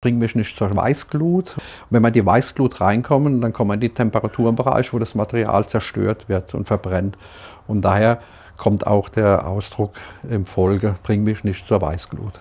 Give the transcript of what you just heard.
bringt mich nicht zur Weißglut. wenn man die Weißglut reinkommen, dann kommen den Temperaturenbereich, wo das Material zerstört wird und verbrennt. Und daher kommt auch der Ausdruck im Folge, bring mich nicht zur Weißglut.